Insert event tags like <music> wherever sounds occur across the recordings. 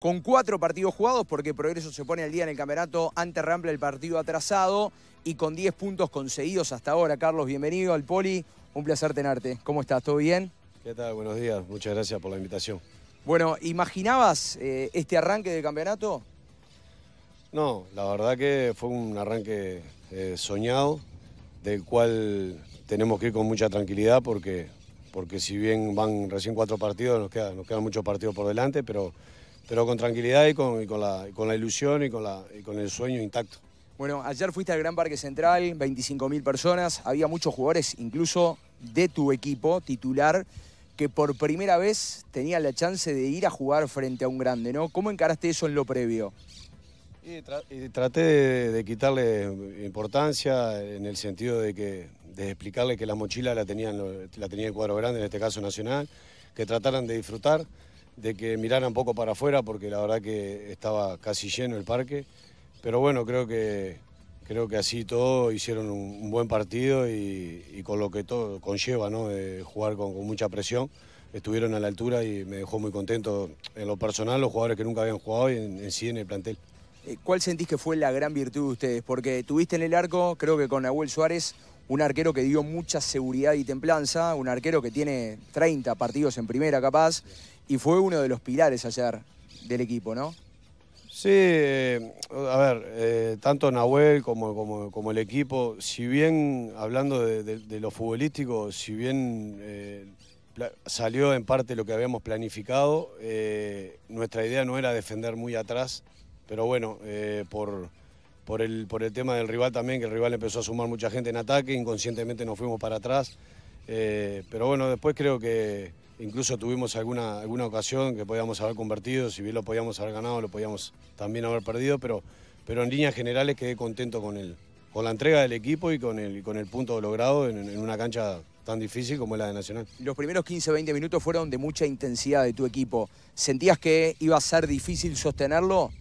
con cuatro partidos jugados porque Progreso se pone al día en el campeonato ante Rampla el partido atrasado y con 10 puntos conseguidos hasta ahora. Carlos, bienvenido al Poli, un placer tenerte. ¿Cómo estás? ¿Todo bien? ¿Qué tal? Buenos días, muchas gracias por la invitación. Bueno, ¿imaginabas eh, este arranque del campeonato? No, la verdad que fue un arranque eh, soñado, del cual tenemos que ir con mucha tranquilidad porque, porque si bien van recién cuatro partidos, nos, nos quedan muchos partidos por delante, pero pero con tranquilidad y con, la, ilusión y con, la, con el sueño intacto. Bueno, ayer fuiste al Gran Parque Central, 25.000 personas, había muchos jugadores, incluso de tu equipo titular, que por primera vez tenían la chance de ir a jugar frente a un grande, ¿no? ¿Cómo encaraste eso en lo previo? traté de, quitarle importancia en el sentido de que de explicarle que la mochila la tenían la tenía el cuadro grande, en este caso Nacional, que trataran de disfrutar, de que miraran un poco para afuera porque la verdad que estaba casi lleno el parque. Pero bueno, creo que, creo que así todo hicieron un, buen partido y, con lo que todo conlleva, ¿no? jugar con, mucha presión. Estuvieron a la altura y me dejó muy contento en lo personal, los jugadores que nunca habían jugado y en, sí en el plantel. Eh, ¿Cuál sentís que fue la gran virtud de ustedes? Porque tuviste en el arco, creo que con Abuel Suárez, un arquero que dio mucha seguridad y templanza, un arquero que tiene 30 partidos en primera capaz y fue uno de los pilares ayer del equipo, ¿no? Sí, eh, a ver, eh, tanto Nahuel como, como, el equipo, si bien, hablando de, lo futbolístico, si bien eh, salió en parte lo que habíamos planificado, nuestra idea no era defender muy atrás, pero bueno, por, por, el, por el tema del rival también, que el rival empezó a sumar mucha gente en ataque, inconscientemente nos fuimos para atrás, pero bueno, después creo que Incluso tuvimos alguna, ocasión que podíamos haber convertido, si bien lo podíamos haber ganado, lo podíamos también haber perdido, pero, en líneas generales quedé contento con, la entrega del equipo y con el, punto logrado en, una cancha tan difícil como la de Nacional. Los primeros 15, 20 minutos fueron de mucha intensidad de tu equipo. ¿Sentías que iba a ser difícil sostenerlo?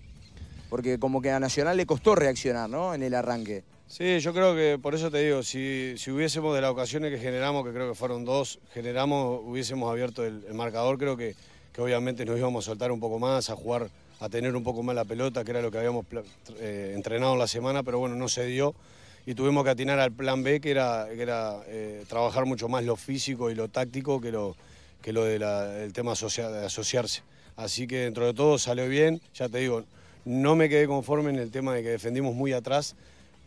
Porque como que a Nacional le costó reaccionar, ¿no? En el arranque. Sí, yo creo que por eso te digo, si, hubiésemos de las ocasiones que generamos, que creo que fueron dos, generamos, hubiésemos abierto el, marcador, creo que, obviamente nos íbamos a soltar un poco más, a jugar, a tener un poco más la pelota, que era lo que habíamos eh, entrenado la semana, pero bueno, no se dio y tuvimos que atinar al plan B, que era, era eh, trabajar mucho más lo físico y lo táctico que lo, que lo del tema de asociarse. Así que dentro de todo salió bien, ya te digo, no me quedé conforme en el tema de que defendimos muy atrás,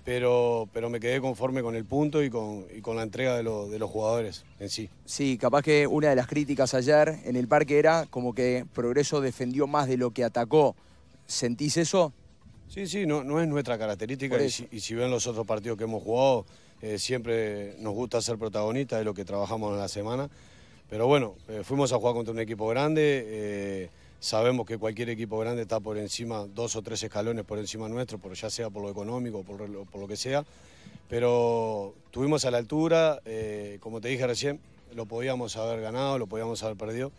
pero, pero me quedé conforme con el punto y con, con la entrega de, los jugadores en sí. Sí, capaz que una de las críticas ayer en el parque era como que Progreso defendió más de lo que atacó. ¿Sentís eso? Sí, sí, no, no es nuestra característica y si, y ven los otros partidos que hemos jugado, eh, siempre nos gusta ser protagonistas de lo que trabajamos en la semana. Pero bueno, eh, fuimos a jugar contra un equipo grande. Eh, Sabemos que cualquier equipo grande está por encima, dos o tres escalones por encima nuestro, ya sea por lo económico, por lo, por lo que sea, pero tuvimos a la altura, eh, como te dije recién, lo podíamos haber ganado, lo podíamos haber perdido,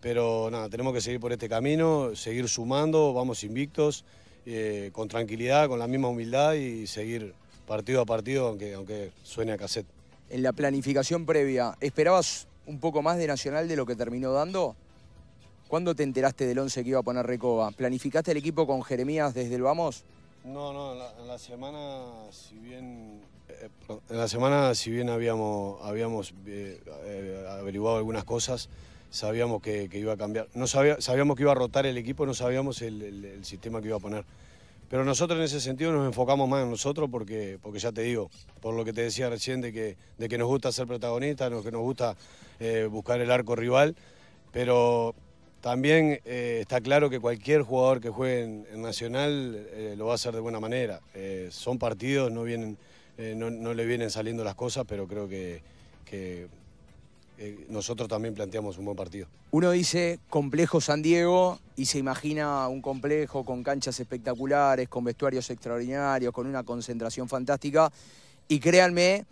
pero nada, tenemos que seguir por este camino, seguir sumando, vamos invictos, eh, con tranquilidad, con la misma humildad y seguir partido a partido, aunque, aunque suene a cassette. En la planificación previa, ¿esperabas un poco más de Nacional de lo que terminó dando? ¿Cuándo te enteraste del 11 que iba a poner Recoba? ¿Planificaste el equipo con Jeremías desde el Vamos? No, no, en la, semana, si bien, eh, en la semana, si bien habíamos, habíamos eh, eh, averiguado algunas cosas, sabíamos que, iba a cambiar. No sabíamos que iba a rotar el equipo, no sabíamos el, sistema que iba a poner. Pero nosotros en ese sentido nos enfocamos más en nosotros porque, porque ya te digo, por lo que te decía recién, de que, de que nos gusta ser protagonistas, que nos gusta buscar el arco rival, pero también eh, está claro que cualquier jugador que juegue en, Nacional eh, lo va a hacer de buena manera. Eh, son partidos, no, le vienen saliendo las cosas, pero creo que, nosotros también planteamos un buen partido. Uno dice complejo San Diego y se imagina un complejo con canchas espectaculares, con vestuarios extraordinarios, con una concentración fantástica. Y créanme,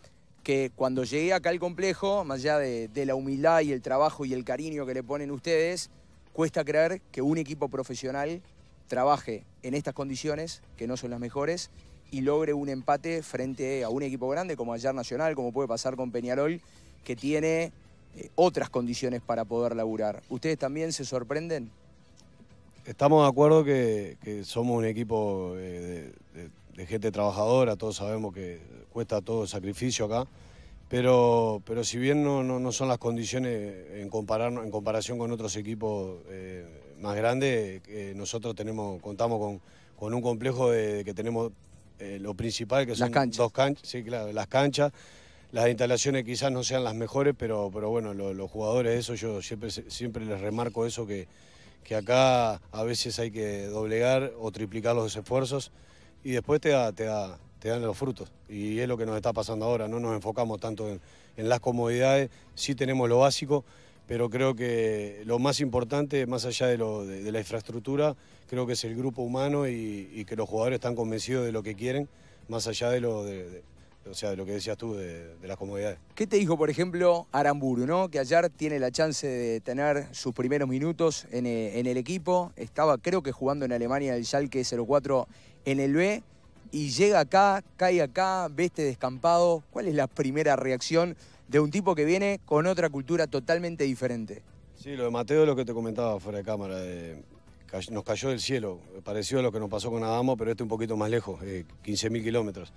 que cuando llegué acá al complejo, más allá de, la humildad y el trabajo y el cariño que le ponen ustedes, Cuesta creer que un equipo profesional trabaje en estas condiciones, que no son las mejores, y logre un empate frente a un equipo grande como ayer Nacional, como puede pasar con Peñarol, que tiene eh, otras condiciones para poder laburar. ¿Ustedes también se sorprenden? Estamos de acuerdo que, somos un equipo eh, de, gente trabajadora, todos sabemos que cuesta todo el sacrificio acá pero, pero si bien no, no, son las condiciones en, en comparación con otros equipos eh, más grandes, eh, nosotros tenemos, contamos con, un complejo de, que tenemos eh, lo principal, que son las canchas. dos canchas, las canchas. Las instalaciones quizás no sean las mejores, pero, pero bueno, los jugadores, eso yo siempre, les remarco eso, que, que acá a veces hay que doblegar o triplicar los esfuerzos y después te da, te dan los frutos. Y es lo que nos está pasando ahora, no nos enfocamos tanto en, las comodidades, sí tenemos lo básico, pero creo que lo más importante, más allá de, la infraestructura, creo que es el grupo humano y, que los jugadores están convencidos de lo que quieren, más allá de lo, sea, de lo que decías tú, de, las comodidades. ¿Qué te dijo, por ejemplo, Aramburu, ¿no? que ayer tiene la chance de tener sus primeros minutos en, eh, el equipo? Estaba, creo que, jugando en Alemania el Schalke 04 en el B y llega acá, cae acá, veste descampado. ¿Cuál es la primera reacción de un tipo que viene con otra cultura totalmente diferente? Sí, lo de Mateo es lo que te comentaba fuera de cámara. nos cayó del cielo, parecido a lo que nos pasó con Adamo, pero este un poquito más lejos, 15.000 eh, kilómetros.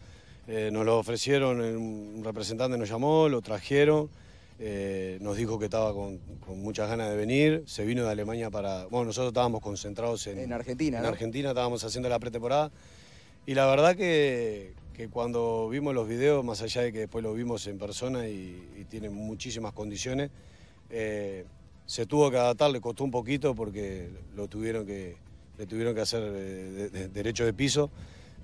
Eh, nos lo ofrecieron, eh, un representante nos llamó, lo trajeron, nos dijo que estaba con, muchas ganas de venir, se vino de Alemania para... Bueno, nosotros estábamos concentrados en... Argentina. En Argentina estábamos haciendo la pretemporada y la verdad que, cuando vimos los videos, más allá de que después lo vimos en persona y, tiene muchísimas condiciones, eh, se tuvo que adaptar, le costó un poquito porque lo tuvieron que, le tuvieron que hacer eh, derecho de piso.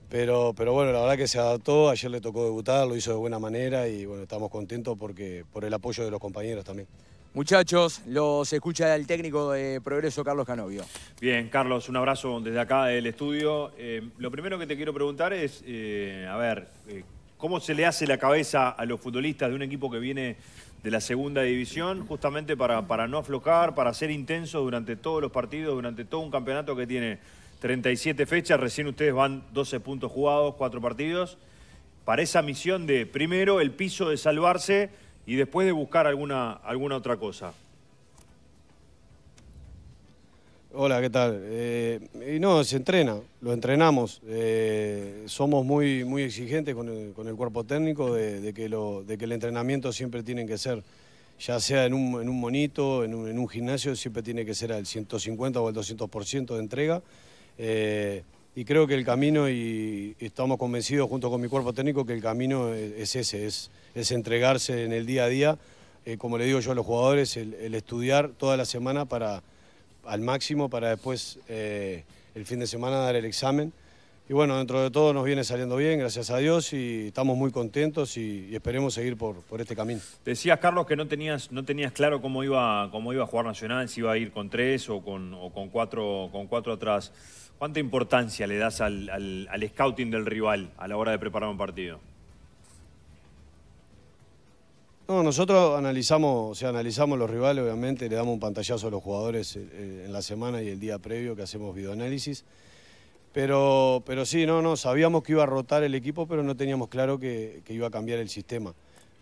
Pero, pero bueno, la verdad que se adaptó, ayer le tocó debutar, lo hizo de buena manera y bueno, estamos contentos porque, por el apoyo de los compañeros también. Muchachos, los escucha el técnico de Progreso, Carlos Canovio. Bien, Carlos, un abrazo desde acá del estudio. Eh, lo primero que te quiero preguntar es, eh, a ver, eh, ¿cómo se le hace la cabeza a los futbolistas de un equipo que viene de la segunda división justamente para, para no aflojar, para ser intenso durante todos los partidos, durante todo un campeonato que tiene 37 fechas, recién ustedes van 12 puntos jugados, 4 partidos, para esa misión de primero el piso de salvarse y después de buscar alguna, alguna otra cosa. Hola, ¿qué tal? Eh, y no, se entrena, lo entrenamos. Eh, somos muy, muy exigentes con el, cuerpo técnico de, que lo, de que el entrenamiento siempre tiene que ser, ya sea en un, monito, en un, gimnasio, siempre tiene que ser al 150 o al 200% de entrega. Eh, y creo que el camino, y estamos convencidos junto con mi cuerpo técnico, que el camino es ese, es, es entregarse en el día a día, eh, como le digo yo a los jugadores, el, estudiar toda la semana para, al máximo para después eh, el fin de semana dar el examen y bueno, dentro de todo nos viene saliendo bien, gracias a Dios, y estamos muy contentos y, esperemos seguir por, por, este camino. Decías, Carlos, que no tenías, no tenías claro cómo iba, cómo iba a jugar Nacional, si iba a ir con tres o con, cuatro, con cuatro atrás. ¿Cuánta importancia le das al, scouting del rival a la hora de preparar un partido? No, nosotros analizamos, o analizamos los rivales, obviamente, le damos un pantallazo a los jugadores eh, en la semana y el día previo que hacemos videoanálisis. Pero, pero sí, no, no, sabíamos que iba a rotar el equipo, pero no teníamos claro que, iba a cambiar el sistema.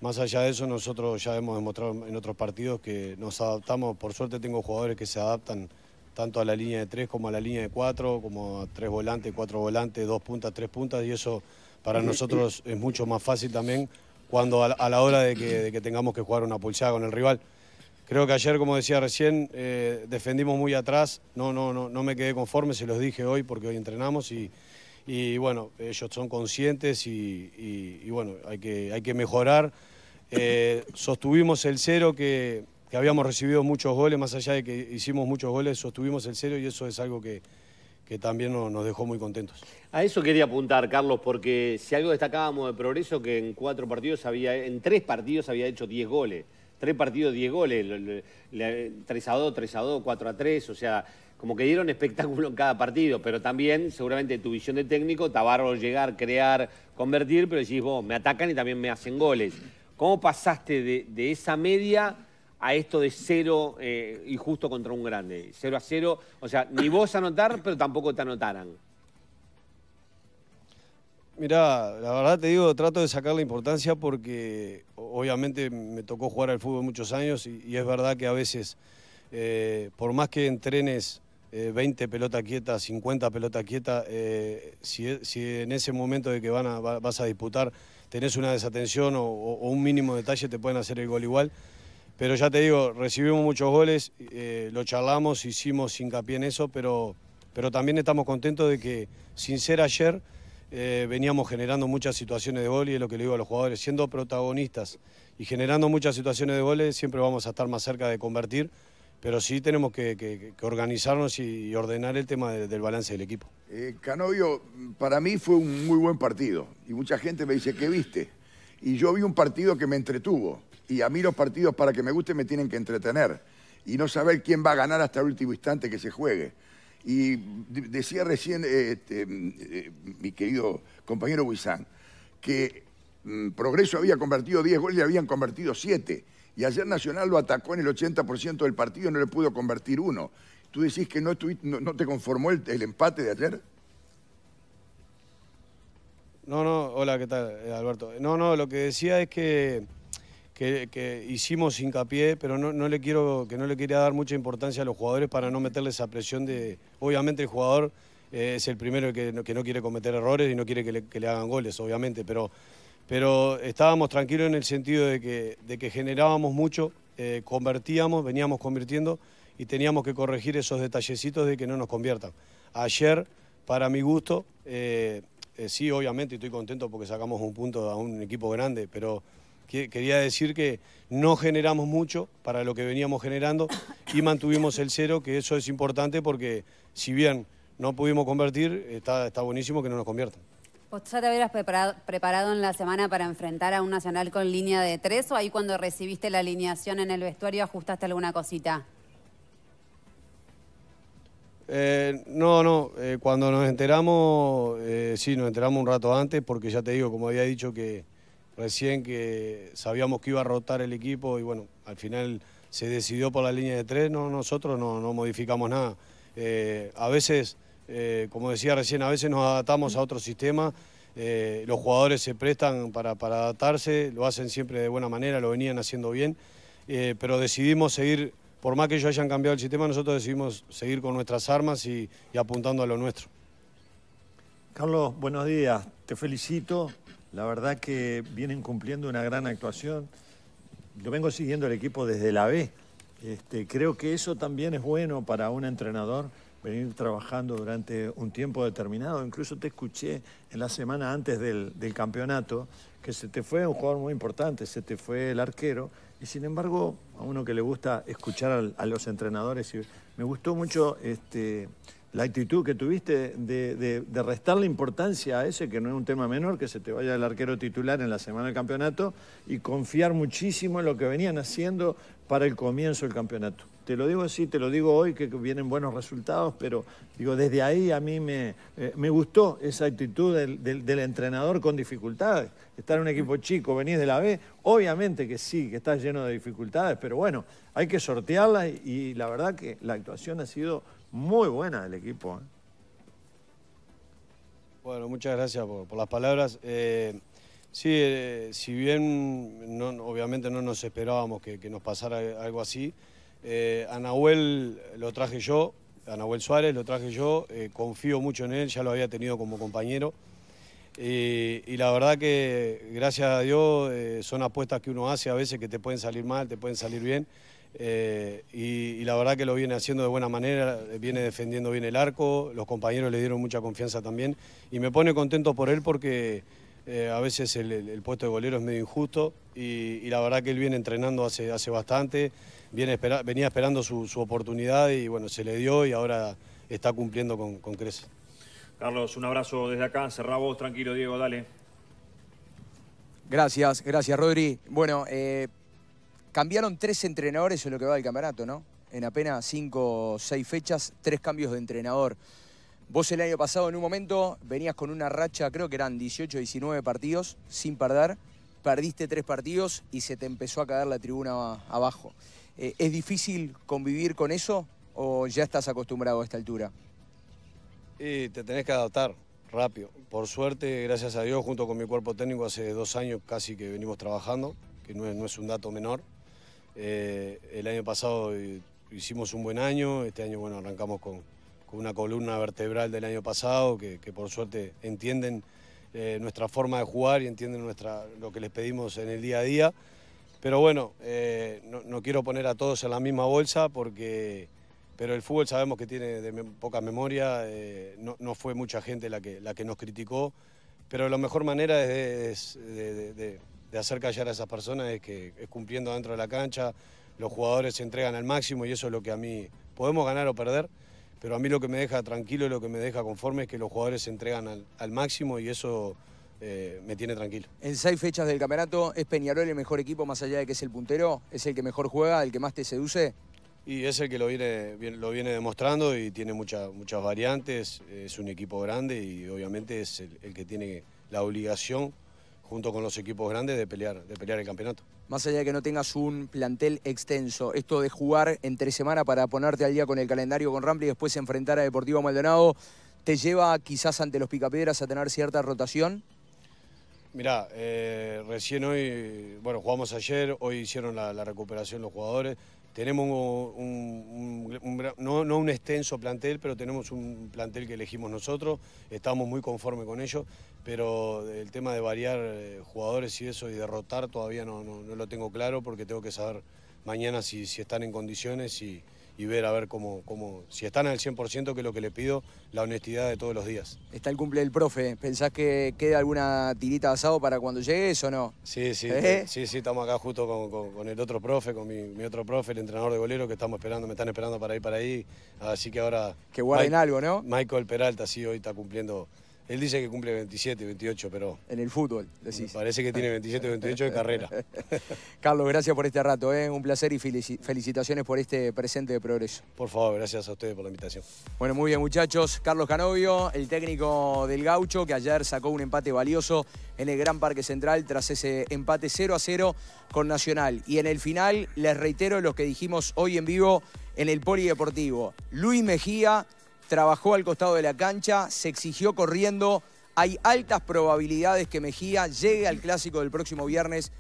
Más allá de eso, nosotros ya hemos demostrado en otros partidos que nos adaptamos. Por suerte tengo jugadores que se adaptan tanto a la línea de tres como a la línea de cuatro, como a tres volantes, cuatro volantes, dos puntas, tres puntas, y eso para eh, eh. nosotros es mucho más fácil también cuando a la hora de que, de que tengamos que jugar una pulsada con el rival. Creo que ayer, como decía recién, eh, defendimos muy atrás. No, no, no, no me quedé conforme, se los dije hoy porque hoy entrenamos y, bueno, ellos son conscientes y, bueno, hay que, hay que mejorar. Eh, sostuvimos el cero que, habíamos recibido muchos goles, más allá de que hicimos muchos goles, sostuvimos el cero y eso es algo que, que también nos dejó muy contentos. A eso quería apuntar, Carlos, porque si algo destacábamos de progreso, que en cuatro partidos había, en tres partidos había hecho 10 goles tres partidos diez goles, tres 3 a 2, 3 a 2, 4 a 3, o sea, como que dieron <laughs> espectáculo en cada partido, pero también seguramente tu visión de técnico, Tabarro llegar, crear, convertir, pero decís vos, me atacan y también me hacen goles. ¿Cómo pasaste de, esa media a esto de cero eh, y justo contra un grande? Cero a cero, o sea, ni vos anotar, pero tampoco te anotaran. Mirá, la verdad te digo, trato de sacar la importancia porque obviamente me tocó jugar al fútbol muchos años y, es verdad que a veces, eh, por más que entrenes 20 eh, pelotas quietas, 50 pelotas quietas, eh, si, en ese momento de que van vas a disputar tenés una desatención o, un mínimo detalle, te pueden hacer el gol igual. Pero ya te digo, recibimos muchos goles, lo charlamos, hicimos hincapié en eso, pero también estamos contentos de que sin ser ayer eh, veníamos generando muchas situaciones de gol y es lo que le digo a los jugadores, siendo protagonistas y generando muchas situaciones de goles siempre vamos a estar más cerca de convertir, pero sí tenemos que, organizarnos y, ordenar el tema del balance del equipo. Eh, Canovio, para mí fue un muy buen partido y mucha gente me dice, ¿qué viste? Y yo vi un partido que me entretuvo y a mí los partidos para que me guste me tienen que entretener y no saber quién va a ganar hasta el último instante que se juegue. Y decía recién eh, este, mm, eh, mi querido compañero Huizán que mm, Progreso había convertido 10 goles y habían convertido 7. Y ayer Nacional lo atacó en el 80% del partido y no le pudo convertir uno. ¿Tú decís que no, no te conformó el, el, empate de ayer? No, no, hola, ¿qué tal, Alberto? No, no, lo que decía es que que, hicimos hincapié, pero no, le quiero, que no le quería dar mucha importancia a los jugadores para no meterles esa presión de, obviamente el jugador eh, es el primero que no, quiere cometer errores y no quiere que le, hagan goles, obviamente, pero, pero estábamos tranquilos en el sentido de que, de que generábamos mucho, eh, convertíamos, veníamos convirtiendo y teníamos que corregir esos detallecitos de que no nos conviertan. Ayer, para mi gusto, eh, sí, obviamente estoy contento porque sacamos un punto a un equipo grande, pero Quería decir que no generamos mucho para lo que veníamos generando y mantuvimos el cero, que eso es importante porque si bien no pudimos convertir, está, está buenísimo que no nos conviertan. ¿Vos ya te habías preparado, en la semana para enfrentar a un Nacional con línea de tres o ahí cuando recibiste la alineación en el vestuario ajustaste alguna cosita? Eh, no, no, eh, cuando nos enteramos, eh, sí, nos enteramos un rato antes porque ya te digo, como había dicho que recién que sabíamos que iba a rotar el equipo y bueno, al final se decidió por la línea de tres, no, nosotros no, modificamos nada. Eh, a veces, eh, como decía recién, a veces nos adaptamos a otro sistema, eh, los jugadores se prestan para, adaptarse, lo hacen siempre de buena manera, lo venían haciendo bien, pero decidimos seguir, por más que ellos hayan cambiado el sistema, nosotros decidimos seguir con nuestras armas y apuntando a lo nuestro. Carlos, buenos días, te felicito, la verdad que vienen cumpliendo una gran actuación. Yo vengo siguiendo el equipo desde la B. Este, creo que eso también es bueno para un entrenador venir trabajando durante un tiempo determinado. Incluso te escuché en la semana antes del, campeonato que se te fue un jugador muy importante, se te fue el arquero. Y sin embargo, a uno que le gusta escuchar a, los entrenadores, y me gustó mucho este, la actitud que tuviste de, restar la restarle importancia a ese, que no es un tema menor, que se te vaya el arquero titular en la semana del campeonato, y confiar muchísimo en lo que venían haciendo para el comienzo del campeonato. Te lo digo así, te lo digo hoy, que vienen buenos resultados, pero digo, desde ahí a mí me, eh, me gustó esa actitud del, entrenador con dificultades. Estar en un equipo chico, venís de la B, obviamente que sí, que estás lleno de dificultades, pero bueno, hay que sortearla y la verdad que la actuación ha sido muy buena del equipo. ¿eh? Bueno, muchas gracias por, las palabras. Eh, sí, eh, si bien obviamente no nos esperábamos que, nos pasara algo así, a Nahuel lo traje yo, a Nahuel Suárez lo traje yo, confío mucho en él, ya lo había tenido como compañero. Y, la verdad que, gracias a Dios, son apuestas que uno hace a veces que te pueden salir mal, te pueden salir bien. Eh, y, la verdad que lo viene haciendo de buena manera, viene defendiendo bien el arco, los compañeros le dieron mucha confianza también y me pone contento por él porque eh, a veces el, puesto de golero es medio injusto y, la verdad que él viene entrenando hace, hace bastante, viene venía esperando su, oportunidad y bueno, se le dio y ahora está cumpliendo con, con Carlos, un abrazo desde acá, cerra vos, tranquilo Diego, dale. Gracias, gracias Rodri. Bueno, eh, Cambiaron tres entrenadores en lo que va del campeonato, ¿no? En apenas cinco o seis fechas, tres cambios de entrenador. Vos el año pasado en un momento venías con una racha, creo que eran 18, o 19 partidos sin perder, perdiste tres partidos y se te empezó a caer la tribuna abajo. Eh, ¿Es difícil convivir con eso o ya estás acostumbrado a esta altura? te tenés que adaptar rápido. Por suerte, gracias a Dios, junto con mi cuerpo técnico, hace dos años casi que venimos trabajando, que no es un dato menor. Eh, el año pasado eh, hicimos un buen año, este año bueno, arrancamos con, una columna vertebral del año pasado, que, por suerte entienden eh, nuestra forma de jugar y entienden nuestra, lo que les pedimos en el día a día. Pero bueno, no, quiero poner a todos en la misma bolsa porque... Pero el fútbol sabemos que tiene poca memoria, no, fue mucha gente la que, la que nos criticó, pero la mejor manera es de, de hacer callar a esas personas es que es cumpliendo dentro de la cancha, los jugadores se entregan al máximo y eso es lo que a mí podemos ganar o perder, pero a mí lo que me deja tranquilo y lo que me deja conforme es que los jugadores se entregan al, máximo y eso eh, me tiene tranquilo. En seis fechas del campeonato, ¿es Peñarol el mejor equipo más allá de que es el puntero? ¿Es el que mejor juega, el que más te seduce? Y es el que lo viene, lo viene demostrando y tiene muchas variantes, es un equipo grande y obviamente es el que tiene la obligación junto con los equipos grandes de pelear, de pelear el campeonato. Más allá de que no tengas un plantel extenso, esto de jugar entre semana para ponerte al día con el calendario con Rampla y después enfrentar a Deportivo Maldonado, ¿te lleva quizás ante los picapiedras a tener cierta rotación? Mirá, eh, recién hoy, bueno, jugamos ayer, hoy hicieron la recuperación los jugadores, tenemos un, no, un extenso plantel, pero tenemos un plantel que elegimos nosotros, estamos muy conformes con ello, pero el tema de variar eh, jugadores y eso y derrotar todavía no, no, no lo tengo claro porque tengo que saber mañana si, si están en condiciones y y ver a ver cómo, cómo, si están al 100%, que es lo que le pido, la honestidad de todos los días. Está el cumple del profe, ¿eh? ¿pensás que queda alguna tirita de asado para cuando llegues o no? Sí, ¿Eh? sí, sí, sí, estamos acá justo con, el otro profe, con mi, otro profe, el entrenador de golero, que estamos esperando, me están esperando para ir para ahí, así que ahora... Que guarden algo, ¿no? Michael Peralta, sí, hoy está cumpliendo él dice que cumple 27, 28, pero... En el fútbol, decís. parece que tiene 27, 28 de carrera. <laughs> Carlos, gracias por este rato, ¿eh? un placer y felicitaciones por este presente de progreso. Por favor, gracias a ustedes por la invitación. Bueno, muy bien muchachos. Carlos Canovio, el técnico del gaucho, que ayer sacó un empate valioso en el Gran Parque Central tras ese empate 0 a 0 con Nacional. Y en el final, les reitero lo que dijimos hoy en vivo en el Polideportivo. Luis Mejía trabajó al costado de la cancha, se exigió corriendo. Hay altas probabilidades que Mejía llegue al clásico del próximo viernes